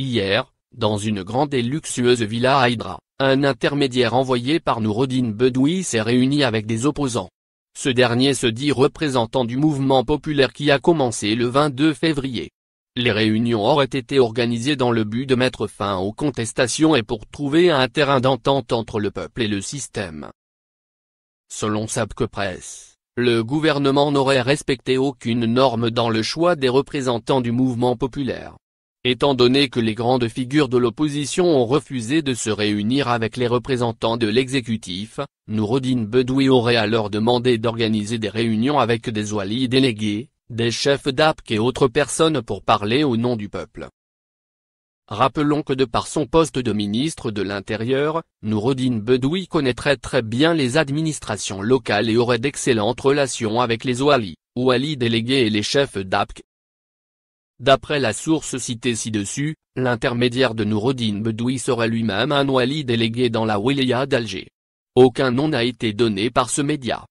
Hier, dans une grande et luxueuse villa à Hydra, un intermédiaire envoyé par Nourodine Bedoui s'est réuni avec des opposants. Ce dernier se dit représentant du mouvement populaire qui a commencé le 22 février. Les réunions auraient été organisées dans le but de mettre fin aux contestations et pour trouver un terrain d'entente entre le peuple et le système. Selon Sapke Press, le gouvernement n'aurait respecté aucune norme dans le choix des représentants du mouvement populaire. Étant donné que les grandes figures de l'opposition ont refusé de se réunir avec les représentants de l'exécutif, Nouredine Bedoui aurait alors demandé d'organiser des réunions avec des Ouali délégués, des chefs d'APC et autres personnes pour parler au nom du peuple. Rappelons que de par son poste de ministre de l'Intérieur, Nourodine Bedoui connaîtrait très bien les administrations locales et aurait d'excellentes relations avec les Ouali, Ouali délégués et les chefs d'APC, D'après la source citée ci-dessus, l'intermédiaire de Noureddin Bedoui serait lui-même un wali délégué dans la wilaya d'Alger. Aucun nom n'a été donné par ce média.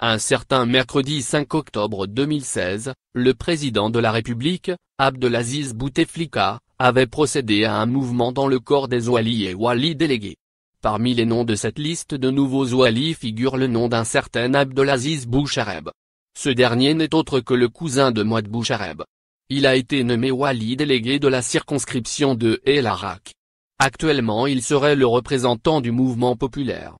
Un certain mercredi 5 octobre 2016, le président de la République, Abdelaziz Bouteflika, avait procédé à un mouvement dans le corps des Wali et Wali délégués. Parmi les noms de cette liste de nouveaux Wali figure le nom d'un certain Abdelaziz Bouchareb. Ce dernier n'est autre que le cousin de Mouad Bouchareb, il a été nommé Wali délégué de la circonscription de El Arak. Actuellement il serait le représentant du mouvement populaire.